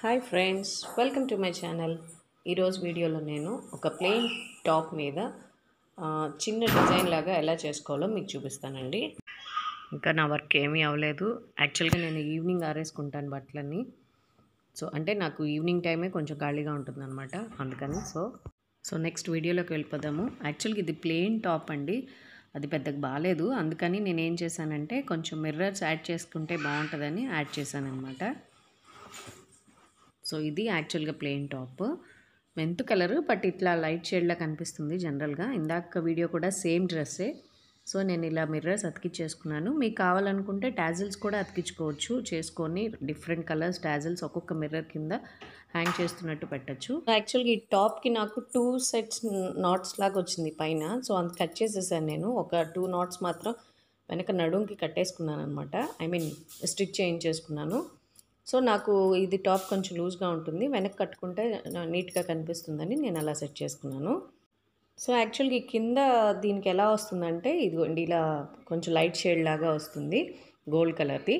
hi friends welcome to my channel ఈరోజు వీడియోలో నేను ఒక ప్లెయిన్ టాప్ మీద చిన్న డిజైన్ లాగా ఎలా చేసుకోవాలో మీకు చూపిస్తానండి ఇంకా నా వర్క్ ఏమీ అవ్వలేదు యాక్చువల్గా నేను ఈవినింగ్ ఆరేసుకుంటాను బట్టలన్నీ సో అంటే నాకు ఈవినింగ్ టైమే కొంచెం ఖాళీగా అనమాట అందుకని సో సో నెక్స్ట్ వీడియోలోకి వెళ్ళిపోదాము యాక్చువల్గా ఇది ప్లెయిన్ టాప్ అండి అది పెద్దగా బాగాలేదు అందుకని నేను ఏం చేశానంటే కొంచెం మిర్రర్స్ యాడ్ చేసుకుంటే బాగుంటుందని యాడ్ చేశాను అనమాట సో ఇది యాక్చువల్గా ప్లెయిన్ టాప్ మెంతు కలర్ బట్ ఇట్లా లైట్ షేడ్లా కనిపిస్తుంది జనరల్గా ఇందాక వీడియో కూడా సేమ్ డ్రెస్సే సో నేను ఇలా మిర్రర్స్ అతికిచ్చేసుకున్నాను మీకు కావాలనుకుంటే ట్యాజిల్స్ కూడా అతికించుకోవచ్చు చేసుకొని డిఫరెంట్ కలర్స్ ట్యాజిల్స్ ఒక్కొక్క మిర్రర్ కింద హ్యాంగ్ చేస్తున్నట్టు పెట్టచ్చు యాక్చువల్గా ఈ టాప్కి నాకు టూ సెట్స్ నాట్స్ లాగా వచ్చింది పైన సో అంత కట్ చేసేసాను నేను ఒక టూ నాట్స్ మాత్రం వెనక నడుంకి కట్టేసుకున్నాను అనమాట ఐ మీన్ స్టిచ్ చేయించేసుకున్నాను సో నాకు ఇది టాప్ కొంచెం లూజ్గా ఉంటుంది వెనక్కి కట్టుకుంటే నీట్గా కనిపిస్తుందని నేను అలా సెట్ చేసుకున్నాను సో యాక్చువల్గా కింద దీనికి ఎలా వస్తుందంటే ఇదిగోండి ఇలా కొంచెం లైట్ షేడ్ లాగా వస్తుంది గోల్డ్ కలర్ది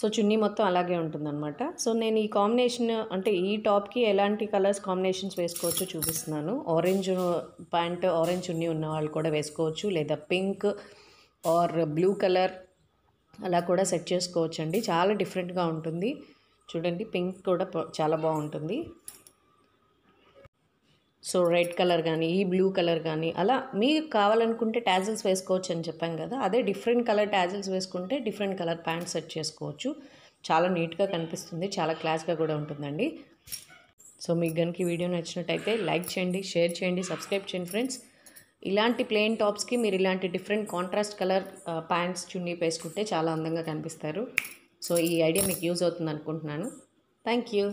సో చున్నీ మొత్తం అలాగే ఉంటుందన్నమాట సో నేను ఈ కాంబినేషన్ అంటే ఈ టాప్కి ఎలాంటి కలర్స్ కాంబినేషన్స్ వేసుకోవచ్చో చూపిస్తున్నాను ఆరెంజ్ ప్యాంట్ ఆరెంజ్ చున్నీ ఉన్న వాళ్ళు కూడా వేసుకోవచ్చు లేదా పింక్ ఆర్ బ్లూ కలర్ అలా కూడా సెట్ చేసుకోవచ్చండి చాలా డిఫరెంట్గా ఉంటుంది చూడండి పింక్ కూడా చాలా బాగుంటుంది సో రెడ్ కలర్ కానీ ఈ బ్లూ కలర్ కానీ అలా మీకు కావాలనుకుంటే ట్యాజిల్స్ వేసుకోవచ్చు అని చెప్పాం కదా అదే డిఫరెంట్ కలర్ ట్యాజిల్స్ వేసుకుంటే డిఫరెంట్ కలర్ ప్యాంట్ సెట్ చేసుకోవచ్చు చాలా నీట్గా కనిపిస్తుంది చాలా క్లాస్గా కూడా ఉంటుందండి సో మీకు కనుక ఈ వీడియో నచ్చినట్టయితే లైక్ చేయండి షేర్ చేయండి సబ్స్క్రైబ్ చేయండి ఫ్రెండ్స్ ఇలాంటి ప్లెయిన్ టాప్స్కి మీరు ఇలాంటి డిఫరెంట్ కాంట్రాస్ట్ కలర్ ప్యాంట్స్ చున్నీ వేసుకుంటే చాలా అందంగా కనిపిస్తారు సో ఈ ఐడియా మీకు యూజ్ అవుతుంది అనుకుంటున్నాను థ్యాంక్ యూ